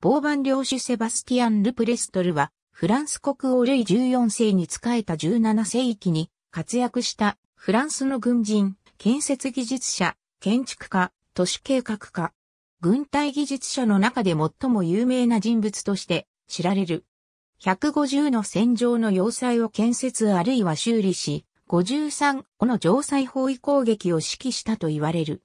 ボーバン領主セバスティアン・ルプレストルは、フランス国王ルイ14世に仕えた17世紀に活躍したフランスの軍人、建設技術者、建築家、都市計画家、軍隊技術者の中で最も有名な人物として知られる。150の戦場の要塞を建設あるいは修理し、53をの城塞包囲攻撃を指揮したと言われる。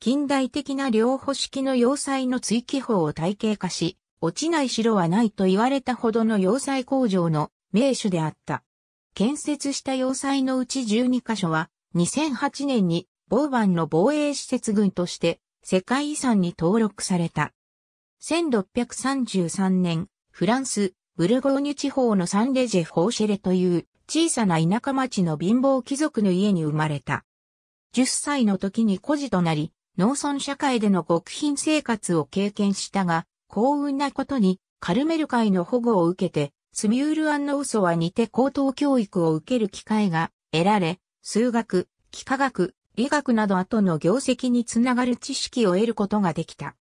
近代的な両保式の要塞の追記法を体系化し、落ちない城はないと言われたほどの要塞工場の名手であった。建設した要塞のうち12カ所は、2008年にボーバンの防衛施設群として世界遺産に登録された。1633年、フランス、ブルゴーニュ地方のサンレジェ・フォーシェレという小さな田舎町の貧乏貴族の家に生まれた。10歳の時に孤児となり、農村社会での極貧生活を経験したが、幸運なことにカルメル会の保護を受けて、スミュール・アン・ノーソはにて高等教育を受ける機会が得られ、数学、幾何学、理学など後の業績につながる知識を得ることができた。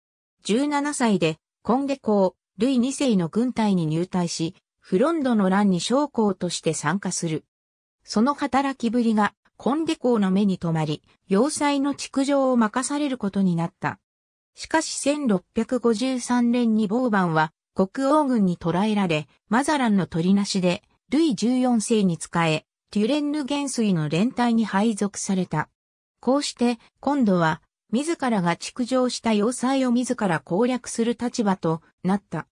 17歳で、今デ校、ルイ2世の軍隊に入隊し、フロンドの乱に将校として参加する。その働きぶりがコンデ公の目に留まり、要塞の築城を任されることになった。しかし1653年にボーバンは国王軍に捕らえられ、マザランの取りなしで、ルイ14世に仕え、テュレンヌ元帥の連隊に配属された。こうして、今度は、自らが築城した要塞を自ら攻略する立場となった。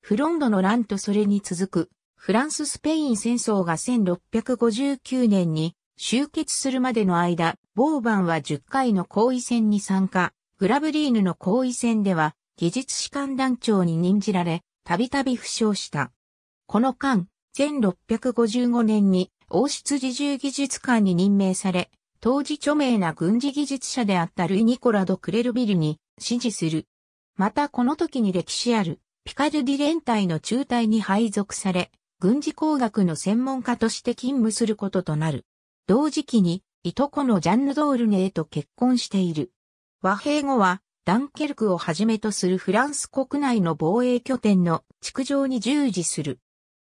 フロンドの乱とそれに続く、フランス・スペイン戦争が1659年に終結するまでの間、ボーバンは10回の後位戦に参加、グラブリーヌの後位戦では、技術士官団長に任じられ、たびたび負傷した。この間、1655年に王室自重技術官に任命され、当時著名な軍事技術者であったルイ・ニコラ・ド・クレルビルに支持する。またこの時に歴史あるピカルディ連隊の中隊に配属され、軍事工学の専門家として勤務することとなる。同時期に、いとこのジャンヌ・ドールネーと結婚している。和平後は、ダンケルクをはじめとするフランス国内の防衛拠点の築城に従事する。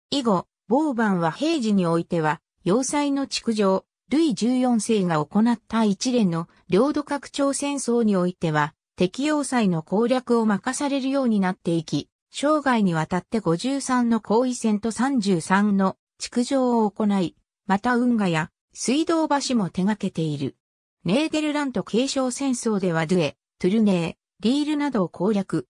以後、ボーバンは平時においては、要塞の築城、ルイ14世が行った一連の領土拡張戦争においては、敵要塞の攻略を任されるようになっていき、生涯にわたって53の後位戦と33の築城を行い、また運河や水道橋も手掛けている。ネーデルラント継承戦争ではドゥエ、トゥルネー、リールなどを攻略。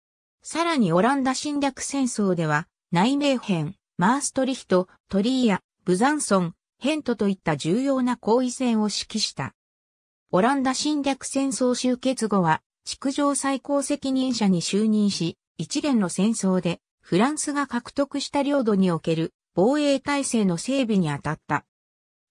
さらにオランダ侵略戦争では、ナイメーヘン、マーストリヒト、トリーヤ、ブザンソン、ヘントといった重要な行為戦を指揮した。オランダ侵略戦争終結後は、築城最高責任者に就任し、一連の戦争で、フランスが獲得した領土における防衛体制の整備に当たった。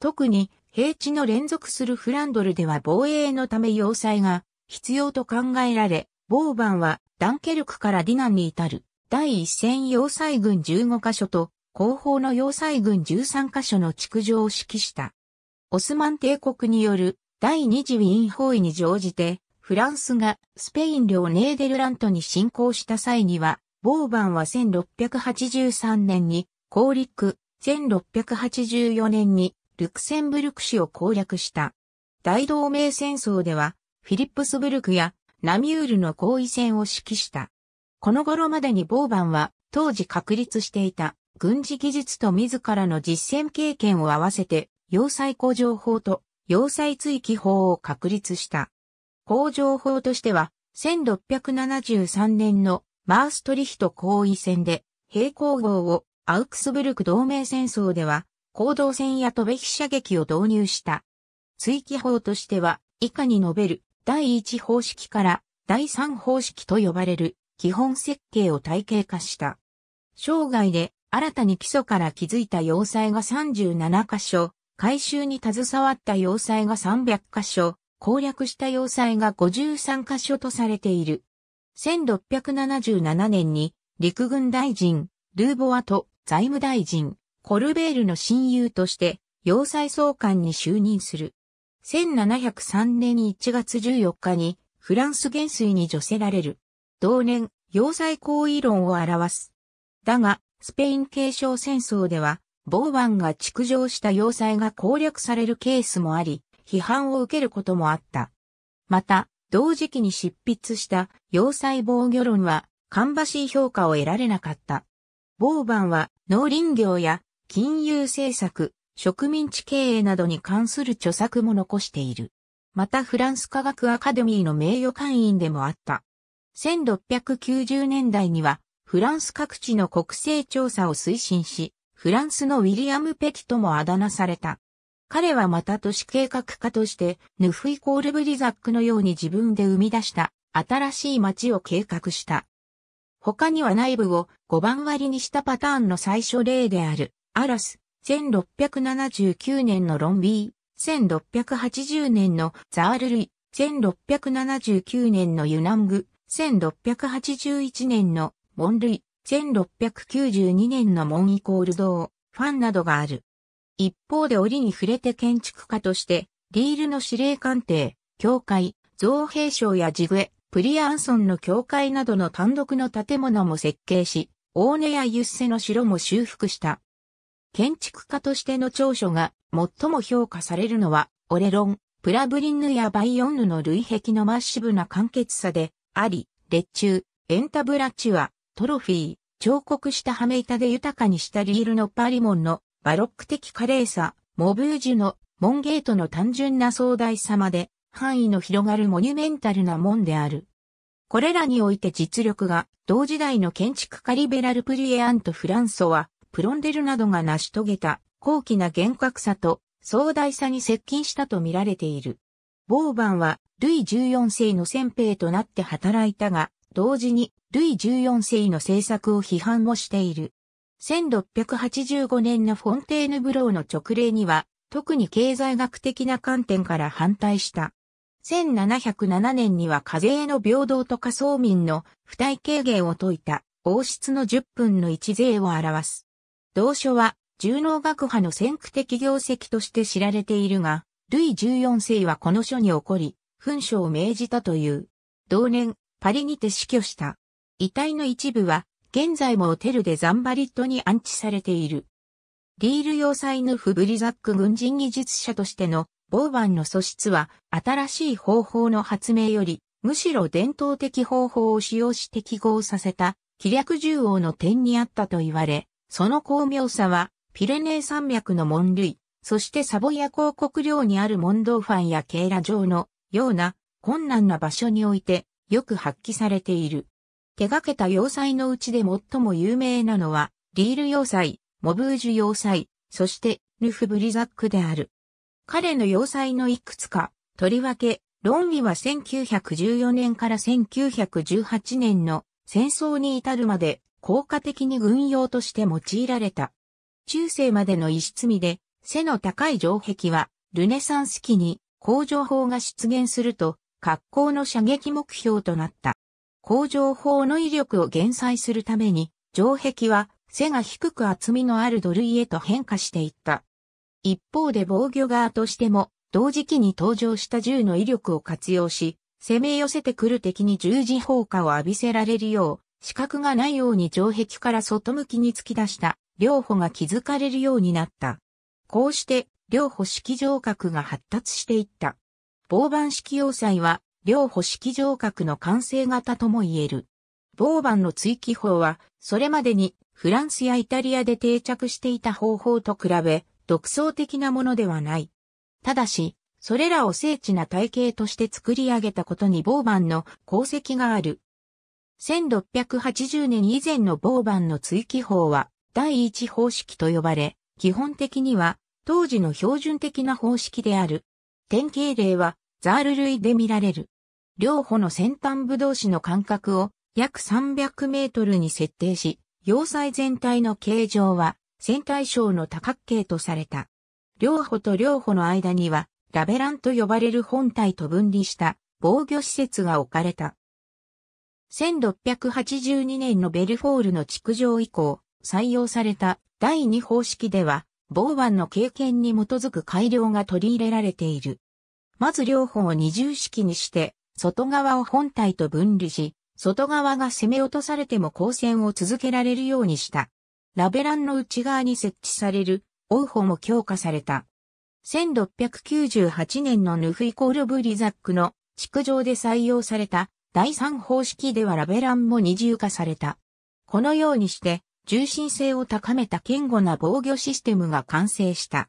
特に平地の連続するフランドルでは防衛のため要塞が必要と考えられ、ボーバンはダンケルクからディナンに至る第一戦要塞軍15カ所と後方の要塞軍13カ所の築城を指揮した。オスマン帝国による第二次ウィーン包囲に乗じて、フランスがスペイン領ネーデルラントに侵攻した際には、ボーバンは1683年に、降陸、1684年にルクセンブルク市を攻略した。大同盟戦争では、フィリップスブルクやナミュールの後位戦を指揮した。この頃までにボーバンは、当時確立していた軍事技術と自らの実践経験を合わせて、要塞工場法と要塞追記法を確立した。工場法としては、1673年のマーストリヒト後位戦で、平行号をアウクスブルク同盟戦争では行動戦や飛べ飛射撃を導入した。追記法としては、以下に述べる第1方式から第3方式と呼ばれる基本設計を体系化した。生涯で新たに基礎から築いた要塞が37箇所、改修に携わった要塞が300箇所、攻略した要塞が53箇所とされている。1677年に陸軍大臣、ルーボワと財務大臣、コルベールの親友として、要塞総監に就任する。1703年1月14日に、フランス元帥に除せられる。同年、要塞行為論を表す。だが、スペイン継承戦争では、ボーバンが築城した要塞が攻略されるケースもあり、批判を受けることもあった。また、同時期に執筆した要塞防御論は、ばしい評価を得られなかった。ボーバンは農林業や金融政策、植民地経営などに関する著作も残している。またフランス科学アカデミーの名誉会員でもあった。1690年代にはフランス各地の国勢調査を推進し、フランスのウィリアム・ペティともあだ名された。彼はまた都市計画家として、ヌフイ・コール・ブリザックのように自分で生み出した新しい街を計画した。他には内部を5番割りにしたパターンの最初例であるアラス、1679年のロンビー、1680年のザールルイ、1679年のユナング、1681年のモンルイ、1692年のモンイコールドファンなどがある。一方で折に触れて建築家として、リールの司令官邸、教会、造兵省やジグエ、プリアンソンの教会などの単独の建物も設計し、オーネやユッセの城も修復した。建築家としての長所が最も評価されるのは、オレロン、プラブリンヌやバイオンヌの類壁のマッシブな簡潔さで、あり、列柱、エンタブラチュア、トロフィー、彫刻した羽目板で豊かにしたリールのパリモンのバロック的華麗さ、モブージュのモンゲートの単純な壮大さまで、範囲の広がるモニュメンタルな門である。これらにおいて実力が同時代の建築家リベラル・プリエアント・フランソはプロンデルなどが成し遂げた高貴な厳格さと壮大さに接近したと見られている。ボーバンはルイ14世の先兵となって働いたが、同時にルイ14世の政策を批判もしている。1685年のフォンテーヌブローの直令には、特に経済学的な観点から反対した。1707年には課税の平等と仮想民の負担軽減を説いた王室の10分の1税を表す。同書は、重能学派の先駆的業績として知られているが、ルイ14世はこの書に起こり、紛書を命じたという。同年、パリにて死去した。遺体の一部は、現在もオテルでザンバリットに安置されている。リール要塞のフブリザック軍人技術者としてのボーバンの素質は新しい方法の発明よりむしろ伝統的方法を使用して記号させた気略獣王の点にあったと言われ、その巧妙さは、ピレネー山脈の門類、そしてサボヤ広告領にあるモンドーファンやケーラ城のような困難な場所においてよく発揮されている。手掛けた要塞のうちで最も有名なのは、リール要塞、モブージュ要塞、そしてルフ・ブリザックである。彼の要塞のいくつか、とりわけ、論理は1914年から1918年の戦争に至るまで効果的に軍用として用いられた。中世までの石積みで背の高い城壁はルネサンス期に工場法が出現すると格好の射撃目標となった。工場法の威力を減災するために城壁は背が低く厚みのある土塁へと変化していった。一方で防御側としても同時期に登場した銃の威力を活用し、攻め寄せてくる敵に十字砲火を浴びせられるよう、死角がないように城壁から外向きに突き出した両歩が気づかれるようになった。こうして両歩式城郭が発達していった。防板式要塞は両歩式城郭の完成型とも言える。防板の追記法はそれまでにフランスやイタリアで定着していた方法と比べ独創的なものではない。ただし、それらを精緻な体系として作り上げたことにボーンの功績がある。1680年以前のボーバンの追記法は第一方式と呼ばれ、基本的には当時の標準的な方式である。典型例はザール類で見られる。両方の先端部同士の間隔を約300メートルに設定し、要塞全体の形状は線対称の多角形とされた。両方と両方の間にはラベランと呼ばれる本体と分離した防御施設が置かれた。1682年のベルフォールの築城以降、採用された第2方式では、ボーンの経験に基づく改良が取り入れられている。まず両方を二重式にして、外側を本体と分離し、外側が攻め落とされても光線を続けられるようにした。ラベランの内側に設置される、王ホも強化された。1698年のヌフイコール・ブリザックの築城で採用された第3方式ではラベランも二重化された。このようにして、重心性を高めた堅固な防御システムが完成した。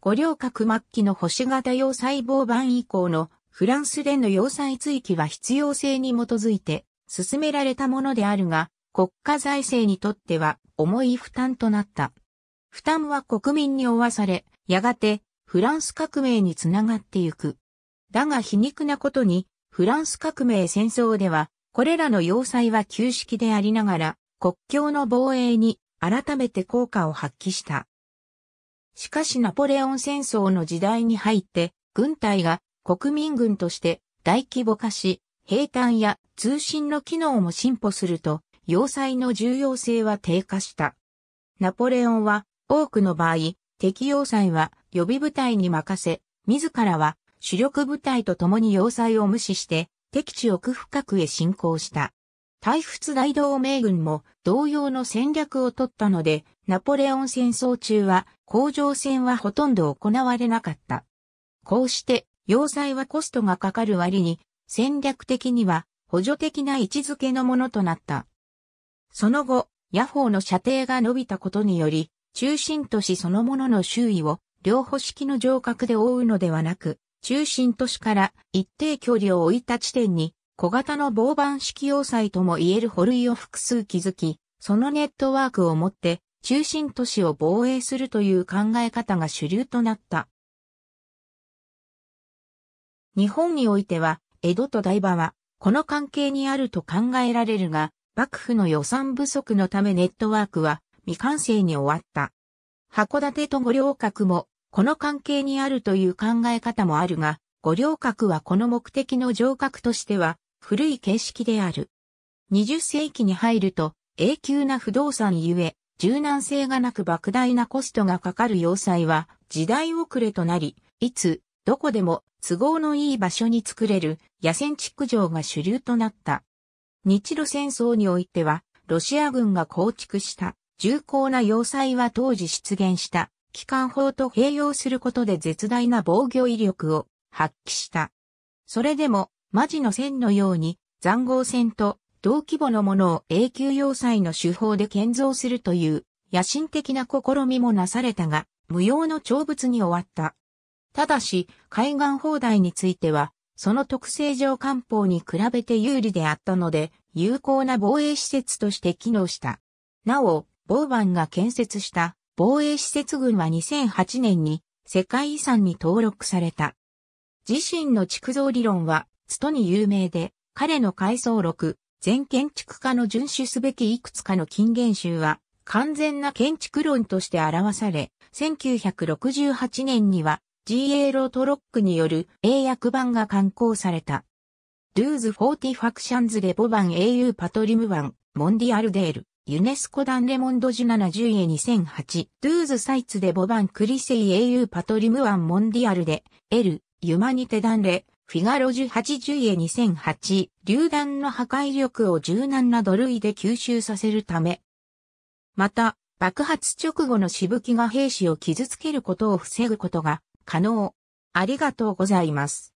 五稜郭末期の星型要塞防板以降のフランスでの要塞追記は必要性に基づいて進められたものであるが、国家財政にとっては重い負担となった。負担は国民に負わされ、やがてフランス革命につながってゆく。だが皮肉なことに、フランス革命戦争では、これらの要塞は旧式でありながら、国境の防衛に改めて効果を発揮した。しかしナポレオン戦争の時代に入って、軍隊が国民軍として大規模化し、兵站や通信の機能も進歩すると、要塞の重要性は低下した。ナポレオンは多くの場合、敵要塞は予備部隊に任せ、自らは主力部隊と共に要塞を無視して敵地奥深くへ侵攻した。大仏大同盟軍も同様の戦略を取ったので、ナポレオン戦争中は、工場戦はほとんど行われなかった。こうして、要塞はコストがかかる割に、戦略的には補助的な位置づけのものとなった。その後、野ーの射程が伸びたことにより、中心都市そのものの周囲を、両方式の城郭で覆うのではなく、中心都市から一定距離を置いた地点に小型の防板式要塞とも言える保類を複数築き、そのネットワークをもって中心都市を防衛するという考え方が主流となった。日本においては、江戸と台場は、この関係にあると考えられるが、幕府の予算不足のためネットワークは未完成に終わった。函館と五稜郭もこの関係にあるという考え方もあるが、五稜郭はこの目的の城郭としては古い形式である。20世紀に入ると永久な不動産ゆえ、柔軟性がなく莫大なコストがかかる要塞は時代遅れとなり、いつ、どこでも都合のいい場所に作れる野戦築城が主流となった。日露戦争においては、ロシア軍が構築した重厚な要塞は当時出現した機関砲と併用することで絶大な防御威力を発揮した。それでも、マジの線のように、残壕戦と同規模のものを永久要塞の手法で建造するという野心的な試みもなされたが、無用の長物に終わった。ただし、海岸砲台については、その特性上官砲に比べて有利であったので、有効な防衛施設として機能した。なお、ボーバンが建設した防衛施設群は2008年に世界遺産に登録された。自身の築造理論は、つとに有名で、彼の改装録、全建築家の遵守すべきいくつかの金言集は、完全な建築論として表され、1968年には GA ロートロックによる英訳版が刊行された。ルーズ・フォーティ・ファクションズ・レボ版 AU パトリム版、モンディアルデール。ユネスコダンレモンドジュナ10エ2008、ドゥーズサイツでボバンクリセイ英雄パトリムワンモンディアルで、エル、ユマニテダンレ、フィガロ18 10エ2008、榴弾の破壊力を柔軟な土類で吸収させるため。また、爆発直後のしぶきが兵士を傷つけることを防ぐことが可能。ありがとうございます。